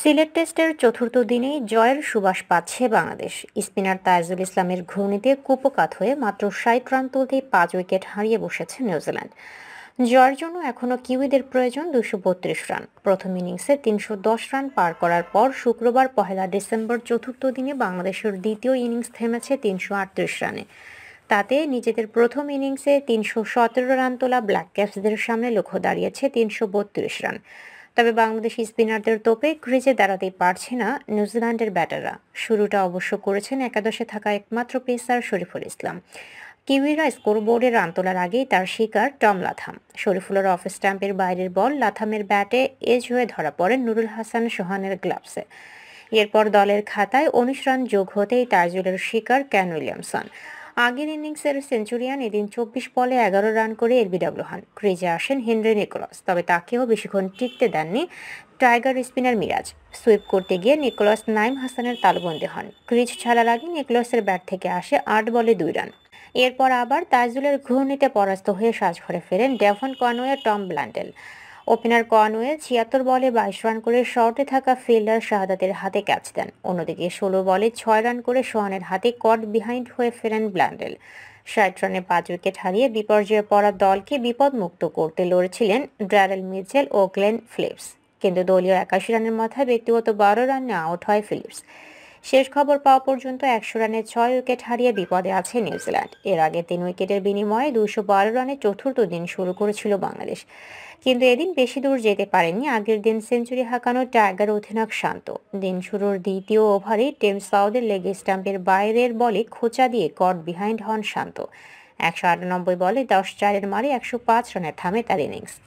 সিলেট টেস্টের চতুর্থ দিনেই জয়ের সুবাস পাচ্ছে বাংলাদেশ স্পিনার তাইজুল ইসলামের ঘূর্ণিতে কুপকাত হয়ে মাত্র ষাট রান তুলতে পাঁচ উইকেট হারিয়ে বসেছে নিউজিল্যান্ড জয়ের জন্য এখনও কিউইদের প্রয়োজন দুশো বত্রিশ রান প্রথম ইনিংসে তিনশো দশ রান পার করার পর শুক্রবার পহেলা ডিসেম্বর চতুর্থ দিনে বাংলাদেশের দ্বিতীয় ইনিংস থেমেছে তিনশো আটত্রিশ রানে তাতে নিজেদের প্রথম ইনিংসে তিনশো সতেরো রান তোলা ব্ল্যাক ক্যাপসদের সামনে লক্ষ্য দাঁড়িয়েছে তিনশো বত্রিশ রান তবে বাংলাদেশি স্পিনারদের তোপে ক্রিজে দাঁড়াতেই পারছে না নিউজিল্যান্ডের ব্যাটাররা শুরুটা অবশ্য করেছেন একাদশে থাকা একমাত্র পেসার শরীফুল ইসলাম কিউইরা স্কোরবোর্ডে রান তোলার আগেই তার শিকার টম লাথাম শরীফুলের অফ স্ট্যাম্পের বাইরের বল লাথামের ব্যাটে এজ হয়ে ধরা পড়েন নুরুল হাসান সোহানের গ্লাভসে এরপর দলের খাতায় উনিশ রান যোগ হতেই তাজুলের শিকার ক্যান উইলিয়ামসন আগের ইনিংসের সেঞ্চুরিয়ান এদিন চব্বিশ বলে এগারো রান করে এলবিডব্লিউ হন ক্রিজে আসেন হেনরি নিকোলাস তবে তাকেও বেশিক্ষণ টিকতে দেননি টাইগার স্পিনার মিরাজ সুইপ করতে গিয়ে নিকোলাস নাইম হাসানের তালবন্দী হন ক্রিজ ছাড়া লাগে নিকোলাসের ব্যাট থেকে আসে আট বলে দুই রান এরপর আবার তাজুলের ঘূর্ণিতে পরাস্ত হয়ে সাজঘরে ফেরেন Devon Conway Tom Blundell opener Conway ছিয়াত্তর বলে বাইশ রান করে শর্টে থাকা ফিল্ডার শাহাদাতের হাতে ক্যাচ দেন অন্যদিকে ষোলো বলে ছয় রান করে সোহানের হাতে কট বিহাইন্ড হয়ে ফেরেন ব্ল্যান্ডেল ষাট রানে পাঁচ উইকেট হারিয়ে বিপর্যয়ে পড়া দলকে বিপদমুক্ত করতে লড়েছিলেন ড্যারেল মিচেল ও গ্লেন ফিলিপস কিন্তু দলীয় একাশি রানের মাথায় ব্যক্তিগত বারো রানে আউট হয় ফিলিপস শেষ খবর পাওয়া পর্যন্ত একশো রানে ছয় উইকেট হারিয়ে বিপদে আছে নিউজিল্যান্ড এর আগে তিন উইকেটের বিনিময়ে দুশো বারো রানে চতুর্থ দিন শুরু করেছিল বাংলাদেশ কিন্তু এদিন বেশি দূর যেতে পারেননি আগের দিন সেঞ্চুরি হাঁকানো টাইগার অধিনায়ক শান্ত দিন শুরুর দ্বিতীয় ওভারে টেম সাউদের লেগ স্টাম্পের বাইরের বলে খোঁচা দিয়ে গড বিহাইন্ড হন শান্ত একশো আটানব্বই বলে দশ চারের মারে একশো পাঁচ রানে থামে তার ইনিংস